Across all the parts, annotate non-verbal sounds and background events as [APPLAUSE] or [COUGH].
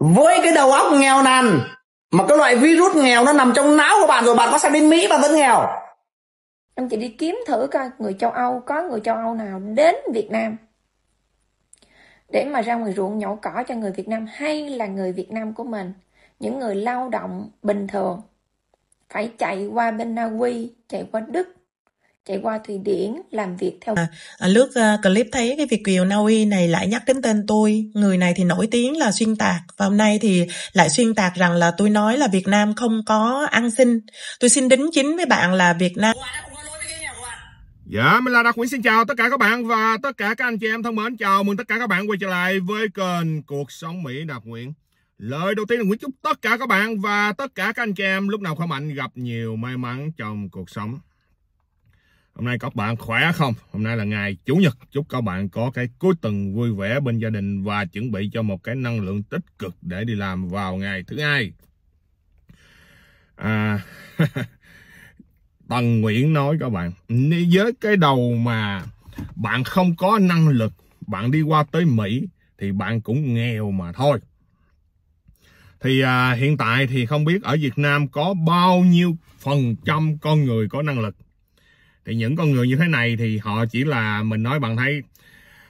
với cái đầu óc nghèo nàn mà cái loại virus nghèo nó nằm trong não của bạn rồi bạn có sang đến mỹ bạn vẫn nghèo em chỉ đi kiếm thử coi người châu âu có người châu âu nào đến việt nam để mà ra ngoài ruộng nhổ cỏ cho người việt nam hay là người việt nam của mình những người lao động bình thường phải chạy qua bên na uy chạy qua đức chạy qua Thụy Điển làm việc theo. À, à lướt uh, clip thấy cái Việt kiều Na Uy này lại nhắc đến tên tôi. Người này thì nổi tiếng là xuyên tạc và hôm nay thì lại xuyên tạc rằng là tôi nói là Việt Nam không có ăn xin. Tôi xin đính chính với bạn là Việt Nam. Dạ, mình là Đặc Nguyễn xin chào tất cả các bạn và tất cả các anh chị em thân mến. Chào mừng tất cả các bạn quay trở lại với kênh Cuộc Sống Mỹ Đặc Nguyễn. Lời đầu tiên là Nguyễn chúc tất cả các bạn và tất cả các anh chị em lúc nào khỏe mạnh gặp nhiều may mắn trong cuộc sống. Hôm nay các bạn khỏe không? Hôm nay là ngày Chủ nhật. Chúc các bạn có cái cuối tuần vui vẻ bên gia đình và chuẩn bị cho một cái năng lượng tích cực để đi làm vào ngày thứ hai. À, [LAUGHS] Tần Nguyễn nói các bạn, với cái đầu mà bạn không có năng lực, bạn đi qua tới Mỹ thì bạn cũng nghèo mà thôi. Thì à, hiện tại thì không biết ở Việt Nam có bao nhiêu phần trăm con người có năng lực thì những con người như thế này thì họ chỉ là mình nói bạn thấy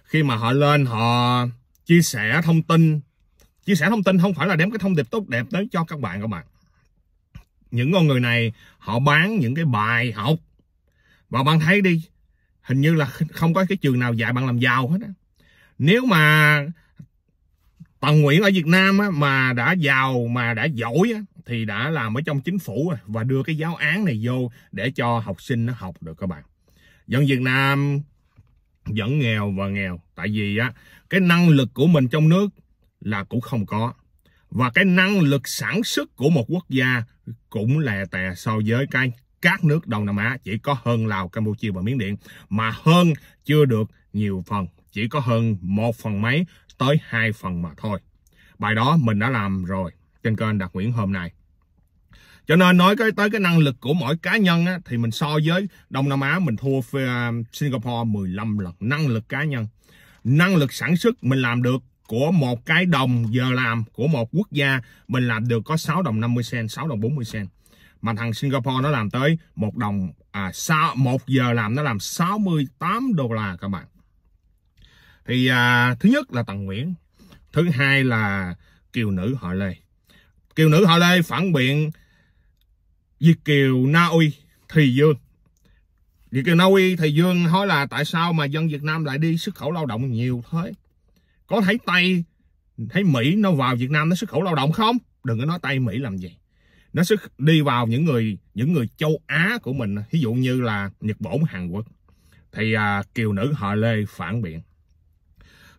khi mà họ lên họ chia sẻ thông tin chia sẻ thông tin không phải là đem cái thông điệp tốt đẹp tới cho các bạn các bạn những con người này họ bán những cái bài học và bạn thấy đi hình như là không có cái trường nào dạy bạn làm giàu hết á nếu mà Tần Nguyễn ở Việt Nam á, mà đã giàu mà đã giỏi á, thì đã làm ở trong chính phủ và đưa cái giáo án này vô để cho học sinh nó học được các bạn dân Việt Nam vẫn nghèo và nghèo tại vì á cái năng lực của mình trong nước là cũng không có và cái năng lực sản xuất của một quốc gia cũng lè tè so với cái các nước Đông Nam Á chỉ có hơn Lào, Campuchia và Miến Điện mà hơn chưa được nhiều phần chỉ có hơn một phần mấy tới hai phần mà thôi bài đó mình đã làm rồi trên kênh Đạt Nguyễn hôm nay cho nên nói tới cái năng lực của mỗi cá nhân á, thì mình so với Đông Nam Á mình thua à, Singapore 15 lần năng lực cá nhân năng lực sản xuất mình làm được của một cái đồng giờ làm của một quốc gia mình làm được có 6 đồng 50 cent 6 đồng 40 cent mà thằng Singapore nó làm tới một đồng à sao một giờ làm nó làm 68 đô la các bạn thì à, thứ nhất là Tần Nguyễn thứ hai là kiều nữ họ Lê kiều nữ họ Lê phản biện Việt Kiều Na Uy, Thì Dương Việt Kiều Na Uy, Thì Dương hỏi là tại sao mà dân Việt Nam lại đi xuất khẩu lao động nhiều thế Có thấy Tây, thấy Mỹ nó vào Việt Nam nó xuất khẩu lao động không? Đừng có nói Tây Mỹ làm gì nó sẽ đi vào những người những người châu Á của mình ví dụ như là Nhật Bản Hàn Quốc thì à, kiều nữ họ Lê phản biện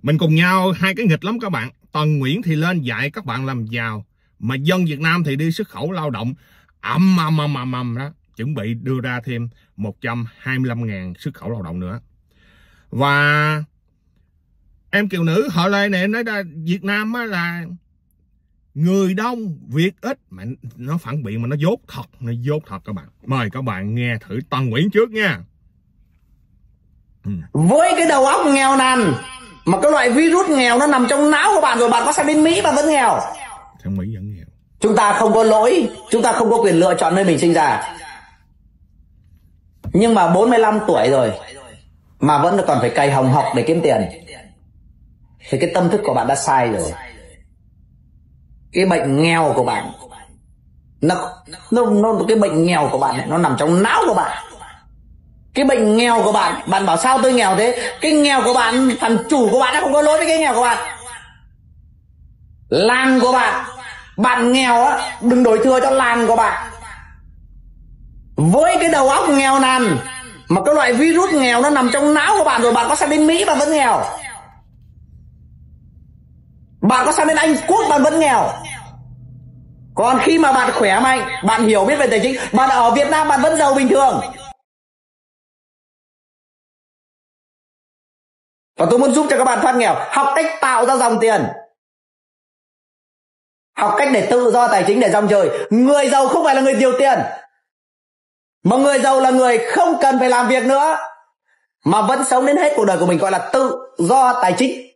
mình cùng nhau hai cái nghịch lắm các bạn Tần Nguyễn thì lên dạy các bạn làm giàu mà dân Việt Nam thì đi xuất khẩu lao động ầm ầm ầm ầm ầm đó chuẩn bị đưa ra thêm 125.000 xuất khẩu lao động nữa và em kiều nữ họ lên nè nói ra Việt Nam á là người đông việc ít mà nó phản biện mà nó dốt thật nó dốt thật các bạn mời các bạn nghe thử Tân Nguyễn trước nha ừ. với cái đầu óc nghèo nàn mà cái loại virus nghèo nó nằm trong não của bạn rồi bạn có sang đến Mỹ bạn vẫn nghèo sang Mỹ vậy à? chúng ta không có lỗi chúng ta không có quyền lựa chọn nơi mình sinh ra nhưng mà 45 tuổi rồi mà vẫn còn phải cày hồng học để kiếm tiền thì cái tâm thức của bạn đã sai rồi cái bệnh nghèo của bạn nó nó, nó cái bệnh nghèo của bạn nó nằm trong não của bạn cái bệnh nghèo của bạn bạn bảo sao tôi nghèo thế cái nghèo của bạn thằng chủ của bạn nó không có lỗi với cái nghèo của bạn làng của bạn bạn nghèo á đừng đổi thừa cho làn của bạn với cái đầu óc nghèo nàn mà cái loại virus nghèo nó nằm trong não của bạn rồi bạn có sang đến mỹ bạn vẫn nghèo bạn có sang đến anh quốc bạn vẫn nghèo còn khi mà bạn khỏe mạnh bạn hiểu biết về tài chính bạn ở việt nam bạn vẫn giàu bình thường và tôi muốn giúp cho các bạn thoát nghèo học cách tạo ra dòng tiền học cách để tự do tài chính để dòng trời người giàu không phải là người tiêu tiền mà người giàu là người không cần phải làm việc nữa mà vẫn sống đến hết cuộc đời của mình gọi là tự do tài chính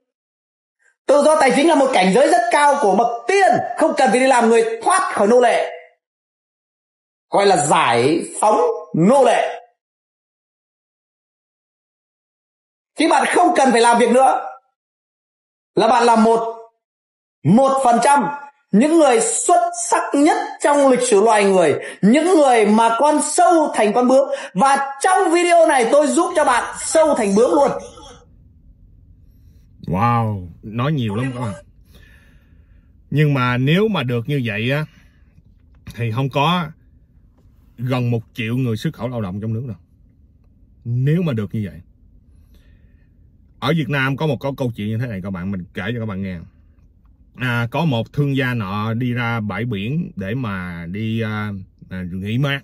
tự do tài chính là một cảnh giới rất cao của bậc tiên không cần phải đi làm người thoát khỏi nô lệ gọi là giải phóng nô lệ khi bạn không cần phải làm việc nữa là bạn làm một một phần trăm những người xuất sắc nhất trong lịch sử loài người những người mà con sâu thành con bướm và trong video này tôi giúp cho bạn sâu thành bướm luôn wow nói nhiều lắm các bạn nhưng mà nếu mà được như vậy á thì không có gần một triệu người xuất khẩu lao động trong nước đâu nếu mà được như vậy ở Việt Nam có một câu chuyện như thế này các bạn mình kể cho các bạn nghe à, có một thương gia nọ đi ra bãi biển để mà đi à, à, nghỉ mát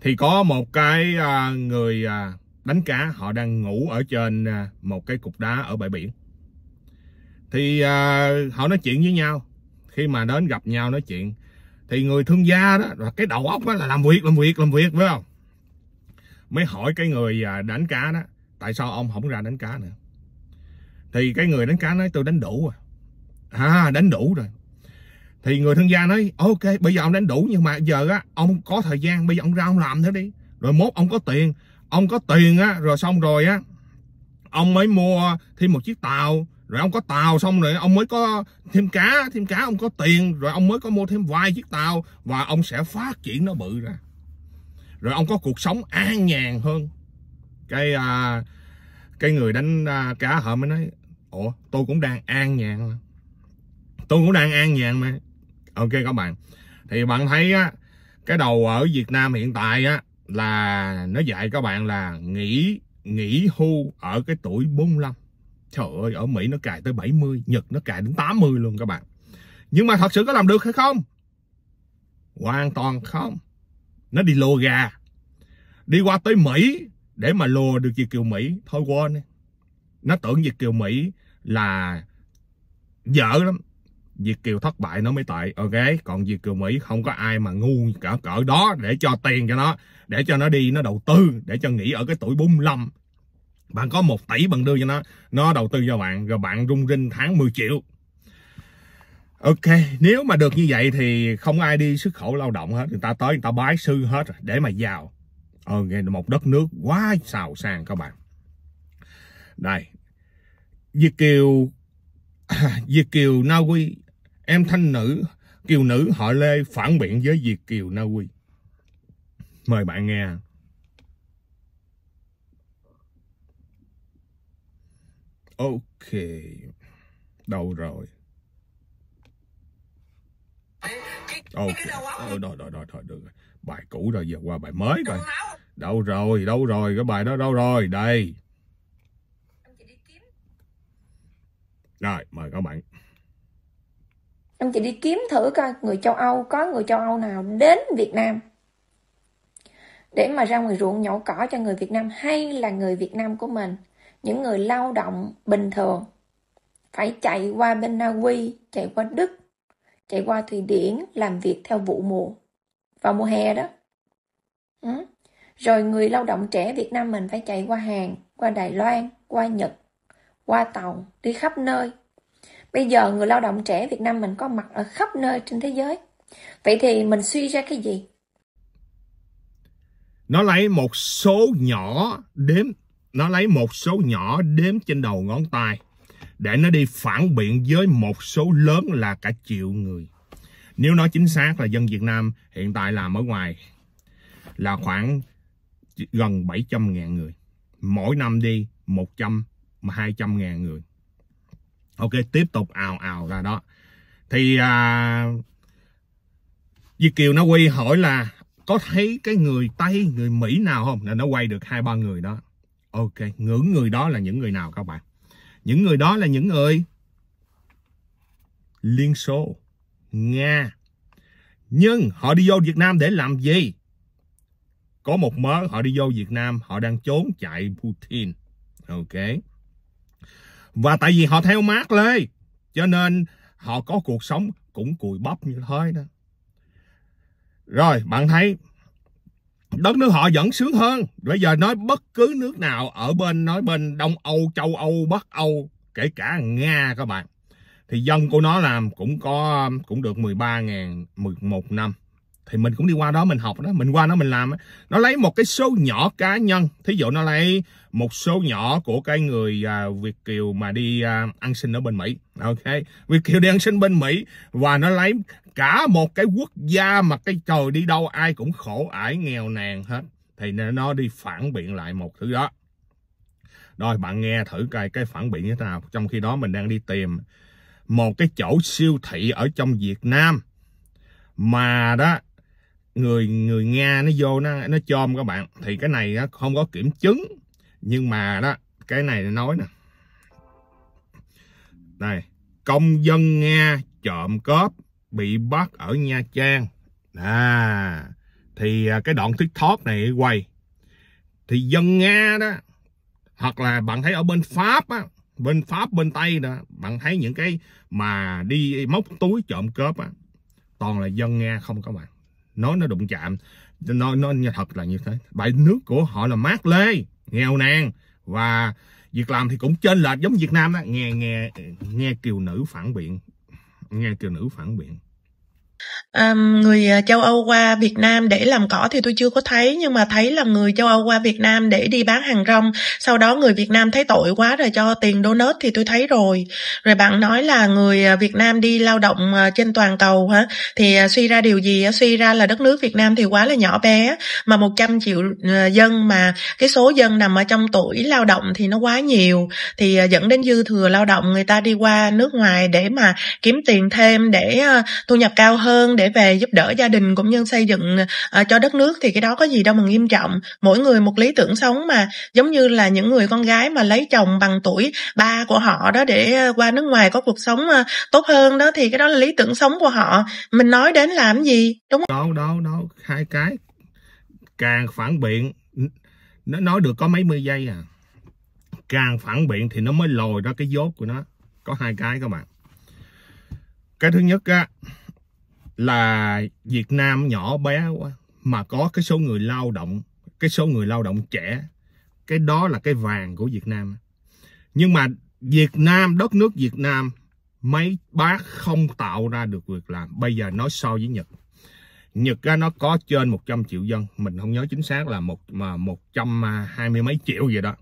thì có một cái à, người à, đánh cá họ đang ngủ ở trên à, một cái cục đá ở bãi biển thì à, họ nói chuyện với nhau khi mà đến gặp nhau nói chuyện thì người thương gia đó là cái đầu óc đó là làm việc làm việc làm việc phải không mới hỏi cái người à, đánh cá đó tại sao ông không ra đánh cá nữa thì cái người đánh cá nói tôi đánh đủ rồi à à đánh đủ rồi thì người thân gia nói ok bây giờ ông đánh đủ nhưng mà giờ á ông có thời gian bây giờ ông ra ông làm thế đi rồi mốt ông có tiền ông có tiền á rồi xong rồi á ông mới mua thêm một chiếc tàu rồi ông có tàu xong rồi ông mới có thêm cá thêm cá ông có tiền rồi ông mới có mua thêm vài chiếc tàu và ông sẽ phát triển nó bự ra rồi ông có cuộc sống an nhàn hơn cái à, cái người đánh à, cá họ mới nói ủa tôi cũng đang an nhàn mà tôi cũng đang an nhàn mà ok các bạn thì bạn thấy á cái đầu ở Việt Nam hiện tại á là nó dạy các bạn là nghỉ nghỉ hưu ở cái tuổi 45 trời ơi ở Mỹ nó cài tới 70 Nhật nó cài đến 80 luôn các bạn nhưng mà thật sự có làm được hay không hoàn toàn không nó đi lô gà đi qua tới Mỹ để mà lùa được Việt Kiều Mỹ thôi quên nó tưởng Việt Kiều Mỹ là dở lắm Việt Kiều thất bại nó mới tệ ok còn Việt Kiều Mỹ không có ai mà ngu cỡ cỡ đó để cho tiền cho nó để cho nó đi nó đầu tư để cho nghỉ ở cái tuổi 45 bạn có 1 tỷ bạn đưa cho nó nó đầu tư cho bạn rồi bạn rung rinh tháng 10 triệu Ok, nếu mà được như vậy thì không ai đi xuất khẩu lao động hết, người ta tới người ta bái sư hết rồi để mà giàu. Ờ một đất nước quá giàu sang các bạn. Đây. Việt kiều [COUGHS] Việt kiều Na Uy em thanh nữ, kiều nữ họ Lê phản biện với Việt kiều Na Uy. Mời bạn nghe. Ok, đâu rồi? Ok, ờ, rồi, rồi, rồi, rồi, được Bài cũ rồi, giờ qua bài mới rồi. Đâu rồi, đâu rồi, cái bài đó đâu rồi, đây. Rồi, mời các bạn. Em chị đi kiếm thử coi người châu Âu có người châu Âu nào đến Việt Nam để mà ra ngoài ruộng nhổ cỏ cho người Việt Nam hay là người Việt Nam của mình, những người lao động bình thường phải chạy qua bên Na Uy, chạy qua Đức, chạy qua Thụy Điển làm việc theo vụ mùa vào mùa hè đó. Ừ. Rồi người lao động trẻ Việt Nam mình phải chạy qua Hàn, qua Đài Loan, qua Nhật, qua tàu, đi khắp nơi Bây giờ người lao động trẻ Việt Nam mình có mặt ở khắp nơi trên thế giới. Vậy thì mình suy ra cái gì? Nó lấy một số nhỏ đếm, nó lấy một số nhỏ đếm trên đầu ngón tay để nó đi phản biện với một số lớn là cả triệu người. Nếu nói chính xác là dân Việt Nam hiện tại làm ở ngoài là khoảng gần 700 ngàn người. Mỗi năm đi 100, 200 ngàn người ok tiếp tục ào ào ra đó thì à, Việt Kiều nó quy hỏi là có thấy cái người Tây, người Mỹ nào không? Là nó quay được hai ba người đó. Ok, ngưỡng người đó là những người nào các bạn? Những người đó là những người Liên Xô, Nga. Nhưng họ đi vô Việt Nam để làm gì? Có một mớ họ đi vô Việt Nam, họ đang trốn chạy Putin. Ok. Và tại vì họ theo mát Lê, cho nên họ có cuộc sống cũng cùi bắp như thế đó. Rồi, bạn thấy đất nước họ vẫn sướng hơn. Bây giờ nói bất cứ nước nào ở bên nói bên Đông Âu, Châu Âu, Bắc Âu, kể cả Nga các bạn. Thì dân của nó làm cũng có cũng được 13 ngàn một năm thì mình cũng đi qua đó mình học đó mình qua đó mình làm đó. nó lấy một cái số nhỏ cá nhân thí dụ nó lấy một số nhỏ của cái người à, việt kiều mà đi à, ăn xin ở bên mỹ ok việt kiều đi ăn xin bên mỹ và nó lấy cả một cái quốc gia mà cái trời đi đâu ai cũng khổ ải nghèo nàn hết thì nó đi phản biện lại một thứ đó rồi bạn nghe thử coi cái phản biện như thế nào trong khi đó mình đang đi tìm một cái chỗ siêu thị ở trong việt nam mà đó người người nga nó vô nó nó chôm các bạn thì cái này nó không có kiểm chứng nhưng mà đó cái này nói nè đây công dân nga trộm cóp bị bắt ở nha trang à thì à, cái đoạn tiktok này quay thì dân nga đó hoặc là bạn thấy ở bên pháp á bên pháp bên tây đó bạn thấy những cái mà đi móc túi trộm cướp á toàn là dân nga không các bạn nó nó đụng chạm nó nó thật là như thế bãi nước của họ là mát lê nghèo nàn và việc làm thì cũng trên lệch giống Việt Nam đó nghe nghe nghe kiều nữ phản biện nghe kiều nữ phản biện Ờm, người, ờ, châu Âu qua Việt Nam để làm cỏ thì tôi chưa có thấy, nhưng mà thấy là người châu Âu qua Việt Nam để đi bán hàng rong, sau đó người Việt Nam thấy tội quá rồi cho tiền đô donut thì tôi thấy rồi. Rồi bạn nói là người, ờ, Việt Nam đi lao động, ờ, trên toàn cầu hả? Thì, suy ra điều gì Suy ra là đất nước Việt Nam thì quá là nhỏ bé, mà 100.000.000, dân mà cái số dân nằm ở trong tuổi lao động thì nó quá nhiều, thì, dẫn đến dư thừa lao động người ta đi qua nước ngoài để mà kiếm tiền thêm để, thu nhập cao hơn hơn để về giúp đỡ gia đình cũng như xây dựng à, cho đất nước thì cái đó có gì đâu mà nghiêm trọng mỗi người một lý tưởng sống mà giống như là những người con gái mà lấy chồng bằng tuổi ba của họ đó để ờ, qua nước ngoài có cuộc sống à, tốt hơn đó thì cái đó là lý tưởng sống của họ mình nói đến làm gì đúng không đâu đâu đâu hai cái càng phản biện nó nói được có mấy mươi giây à càng phản biện thì nó mới lồi ra cái dốt của nó có hai cái các bạn cái thứ nhất á là Việt Nam nhỏ bé quá mà có cái số người lao động, cái số người lao động trẻ, cái đó là cái vàng của Việt Nam. Nhưng mà Việt Nam, đất nước Việt Nam, mấy bác không tạo ra được việc làm. Bây giờ nói so với Nhật. Nhật á, nó có trên 100 triệu dân, mình không nhớ chính xác là một mà 120 mấy triệu gì đó.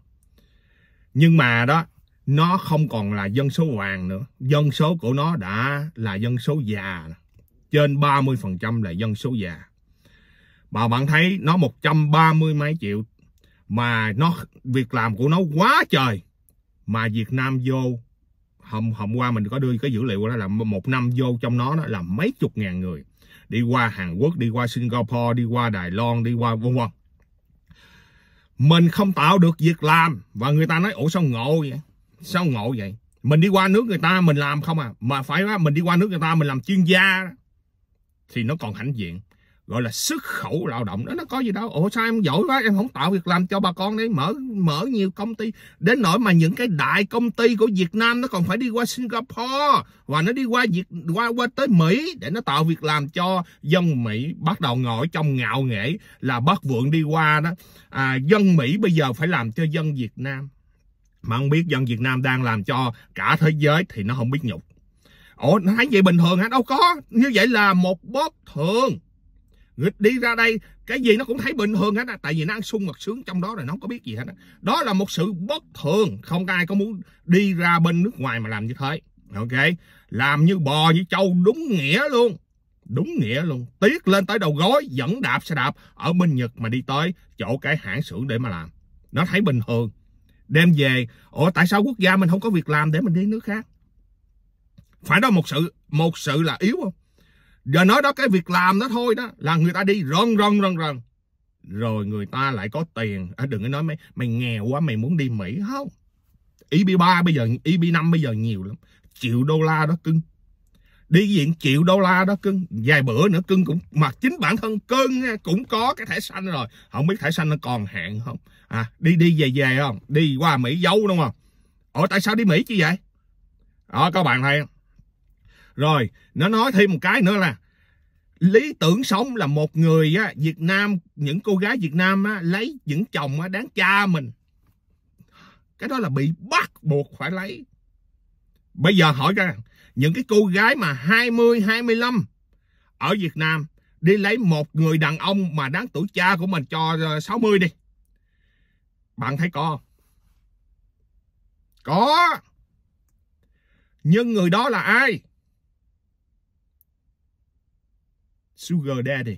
Nhưng mà đó, nó không còn là dân số vàng nữa. Dân số của nó đã là dân số già. Rồi trên 30% là dân số già. Mà bạn thấy nó 130 mấy triệu mà nó việc làm của nó quá trời. Mà Việt Nam vô hôm hôm qua mình có đưa cái dữ liệu đó là một năm vô trong nó đó là mấy chục ngàn người đi qua Hàn Quốc, đi qua Singapore, đi qua Đài Loan, đi qua vân vân. Mình không tạo được việc làm và người ta nói ủa sao ngộ vậy? Sao ngộ vậy? Mình đi qua nước người ta mình làm không à, mà phải quá mình đi qua nước người ta mình làm chuyên gia. Đó thì nó còn hãnh diện gọi là xuất khẩu lao động đó nó có gì đâu ủa sao em giỏi quá em không tạo việc làm cho bà con đấy mở mở nhiều công ty đến nỗi mà những cái đại công ty của Việt Nam nó còn phải đi qua Singapore và nó đi qua Việt qua qua tới Mỹ để nó tạo việc làm cho dân Mỹ bắt đầu ngồi trong ngạo nghễ là bất vượng đi qua đó à, dân Mỹ bây giờ phải làm cho dân Việt Nam mà không biết dân Việt Nam đang làm cho cả thế giới thì nó không biết nhục ủa thấy vậy bình thường hả đâu có như vậy là một bóp thường người đi ra đây cái gì nó cũng thấy bình thường hết á tại vì nó ăn sung mặt sướng trong đó rồi nó không có biết gì hết á đó là một sự bất thường không ai có muốn đi ra bên nước ngoài mà làm như thế ok làm như bò như trâu đúng nghĩa luôn đúng nghĩa luôn tiếc lên tới đầu gối vẫn đạp xe đạp ở bên nhật mà đi tới chỗ cái hãng xưởng để mà làm nó thấy bình thường đem về ủa tại sao quốc gia mình không có việc làm để mình đi nước khác phải đó một sự một sự là yếu không giờ nói đó cái việc làm đó thôi đó là người ta đi rần rần rần rần rồi người ta lại có tiền à, đừng có nói mày mày nghèo quá mày muốn đi mỹ không ib e 3 bây giờ ib e 5 bây giờ nhiều lắm triệu đô la đó cưng đi diện triệu đô la đó cưng vài bữa nữa cưng cũng mà chính bản thân cưng cũng có cái thẻ xanh rồi không biết thẻ xanh nó còn hạn không à đi đi về về không đi qua mỹ dấu đúng không ủa tại sao đi mỹ chứ vậy đó các bạn thấy rồi, nó nói thêm một cái nữa là lý tưởng sống là một người á, Việt Nam, những cô gái Việt Nam á, lấy những chồng á, đáng cha mình. Cái đó là bị bắt buộc phải lấy. Bây giờ hỏi ra, những cái cô gái mà 20, 25 ở Việt Nam đi lấy một người đàn ông mà đáng tuổi cha của mình cho 60 ờ, đi. Bạn thấy có không? Có. Nhưng người đó là ai? Sugar Daddy.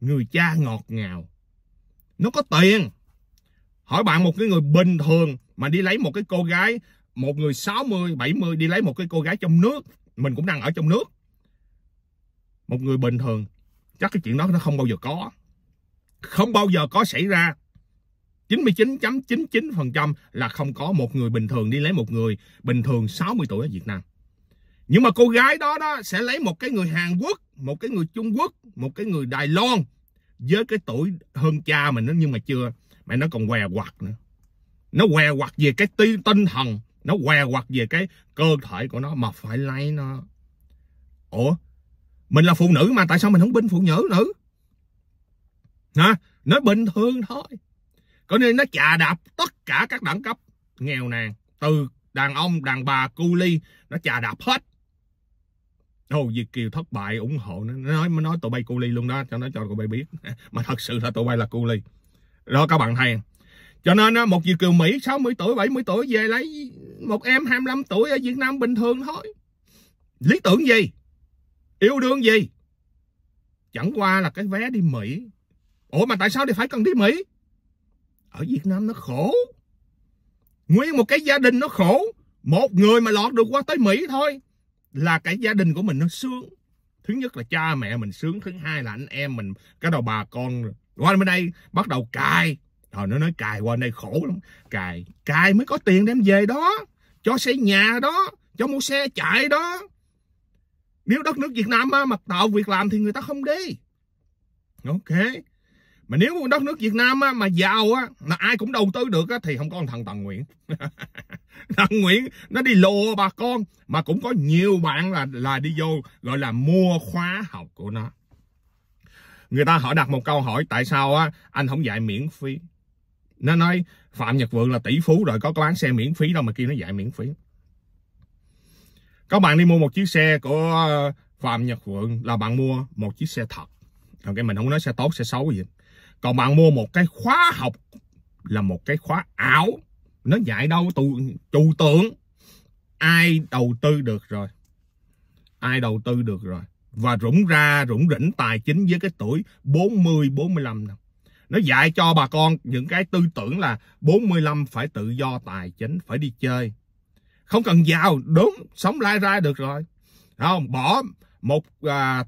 Người cha ngọt ngào. Nó có tiền. Hỏi bạn một cái người bình thường mà đi lấy một cái cô gái, một người 60, 70 đi lấy một cái cô gái trong nước. Mình cũng đang ở trong nước. Một người bình thường. Chắc cái chuyện đó nó không bao giờ có. Không bao giờ có xảy ra. 99.99% là không có một người bình thường đi lấy một người bình thường 60 tuổi ở Việt Nam. Nhưng mà cô gái đó đó sẽ lấy một cái người Hàn Quốc một cái người Trung Quốc một cái người Đài Loan với cái tuổi hơn cha mình nó nhưng mà chưa mẹ nó còn què quặt nữa nó què quặt về cái tinh thần nó què quặt về cái cơ thể của nó mà phải lấy nó ủa mình là phụ nữ mà tại sao mình không binh phụ nữ nữ hả nó bình thường thôi có nên nó chà đạp tất cả các đẳng cấp nghèo nàn từ đàn ông đàn bà cu ly nó chà đạp hết Hồ Việt Kiều thất bại ủng hộ nó nói mới nói tụi bay cu ly luôn đó cho nó cho tụi bay biết [LAUGHS] mà thật sự là tụi bay là cu ly đó các bạn thấy cho nên một Việt Kiều Mỹ 60 tuổi 70 tuổi về lấy một em 25 tuổi ở Việt Nam bình thường thôi lý tưởng gì yêu đương gì chẳng qua là cái vé đi Mỹ Ủa mà tại sao thì phải cần đi Mỹ ở Việt Nam nó khổ nguyên một cái gia đình nó khổ một người mà lọt được qua tới Mỹ thôi là cái gia đình của mình nó sướng thứ nhất là cha mẹ mình sướng thứ hai là anh em mình cái đầu bà con qua bên đây bắt đầu cài rồi nó nói cài qua đây khổ lắm cài cài mới có tiền đem về đó cho xây nhà đó cho mua xe chạy đó nếu đất nước Việt Nam mà tạo việc làm thì người ta không đi ok mà nếu đất nước Việt Nam mà giàu á là ai cũng đầu tư được á thì không có thằng Tần nguyện [LAUGHS] [LAUGHS] thằng Nguyễn nó đi lùa bà con mà cũng có nhiều bạn là là đi vô gọi là mua khóa học của nó người ta hỏi đặt một câu hỏi tại sao á anh không dạy miễn phí nó nói phạm nhật vượng là tỷ phú rồi có bán xe miễn phí đâu mà kia nó dạy miễn phí các bạn đi mua một chiếc xe của ờ, phạm nhật vượng là bạn mua một chiếc xe thật còn cái mình không nói xe tốt xe xấu gì còn bạn mua một cái khóa học là một cái khóa ảo nó dạy đâu tù trụ tượng ai đầu tư được rồi ai đầu tư được rồi và rủng ra rủng rỉnh tài chính với cái tuổi 40 45 năm. Nó dạy cho bà con những cái tư tưởng là 45 phải tự do tài chính, phải đi chơi. Không cần giàu, đúng, sống lai ra được rồi. Đúng không? Bỏ một à,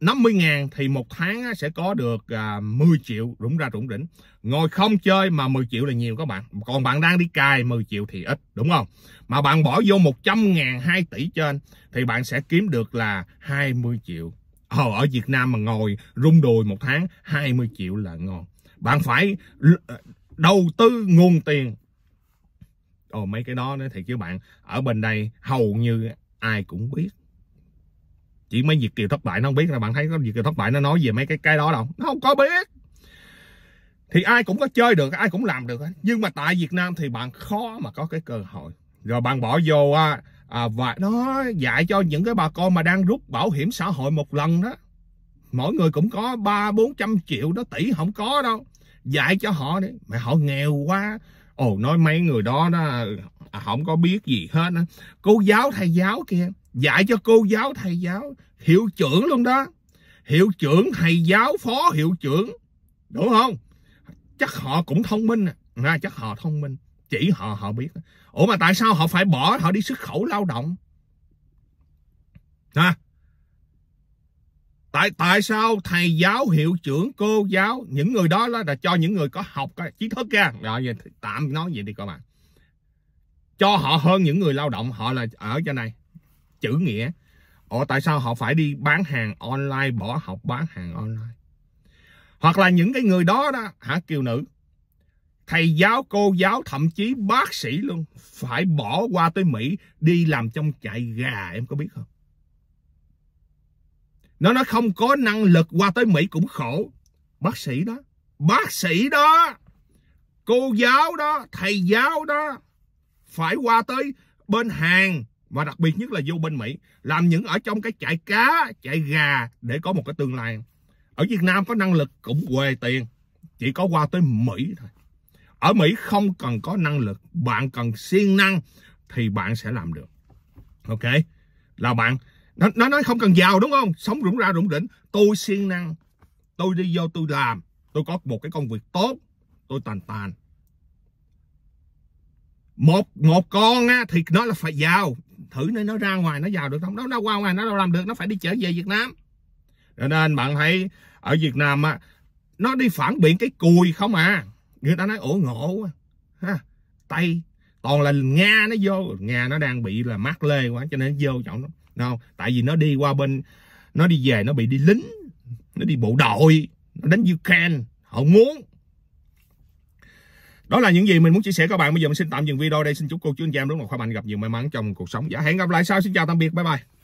50 ngàn thì một tháng sẽ có được à, 10 triệu rủng ra rủng đỉnh Ngồi không chơi mà 10 triệu là nhiều các bạn. Còn bạn đang đi cài 10 triệu thì ít đúng không? Mà bạn bỏ vô 100 ngàn 2 tỷ trên thì bạn sẽ kiếm được là 20 triệu. Ờ, ở Việt Nam mà ngồi rung đùi một tháng 20 triệu là ngon. Bạn phải ờ, đầu tư nguồn tiền. Ồ mấy cái đó nữa thì chứ bạn ở bên đây hầu như ai cũng biết chỉ mấy việt kiều thất bại nó không biết là bạn thấy có việt kiều thất bại nó nói về mấy cái cái đó đâu nó không có biết thì ai cũng có chơi được ai cũng làm được nhưng mà tại việt nam thì bạn khó mà có cái cơ hội rồi bạn bỏ vô à, à, và nó dạy cho những cái bà con mà đang rút bảo hiểm xã hội một lần đó mỗi người cũng có ba bốn trăm triệu đó tỷ không có đâu dạy cho họ đi mà họ nghèo quá ồ nói mấy người đó đó à, không có biết gì hết á cô giáo thầy giáo kia dạy cho cô giáo thầy giáo hiệu trưởng luôn đó hiệu trưởng thầy giáo phó hiệu trưởng đúng không chắc họ cũng thông minh à, chắc họ thông minh chỉ họ họ biết ủa mà tại sao họ phải bỏ họ đi xuất khẩu lao động ha tại tại sao thầy giáo hiệu trưởng cô giáo những người đó là cho những người có học cái trí thức ra rồi tạm nói vậy đi các bạn cho họ hơn những người lao động họ là ở trên này chữ nghĩa Ồ tại sao họ phải đi bán hàng online bỏ học bán hàng online hoặc là những cái người đó đó hả kiều nữ thầy giáo cô giáo thậm chí bác sĩ luôn phải bỏ qua tới mỹ đi làm trong chạy gà em có biết không nó nó không có năng lực qua tới mỹ cũng khổ bác sĩ đó bác sĩ đó cô giáo đó thầy giáo đó phải qua tới bên hàng và đặc biệt nhất là vô bên Mỹ làm những ở trong cái chạy cá chạy gà để có một cái tương lai ở Việt Nam có năng lực cũng quê tiền chỉ có qua tới Mỹ thôi ở Mỹ không cần có năng lực bạn cần siêng năng thì bạn sẽ làm được ok là bạn nó, nó nói không cần giàu đúng không sống rủng ra rủng rỉnh tôi siêng năng tôi đi vô tôi làm tôi có một cái công việc tốt tôi tàn tàn một một con á, thì nó là phải giàu thử nên nó ra ngoài nó giàu được không nó, nó qua ngoài nó đâu làm được nó phải đi trở về Việt Nam cho nên bạn thấy ở Việt Nam á, nó đi phản biện cái cùi không à người ta nói ổ ngộ quá ha tây toàn là nga nó vô nga nó đang bị là mát lê quá cho nên nó vô trọng nó không tại vì nó đi qua bên nó đi về nó bị đi lính nó đi bộ đội nó đánh ukraine họ muốn đó là những gì mình muốn chia sẻ các bạn bây giờ mình xin tạm dừng video đây xin chúc cô chú anh em luôn nào khỏe mạnh gặp nhiều may mắn trong cuộc sống và dạ, hẹn gặp lại sau xin chào tạm biệt bye bye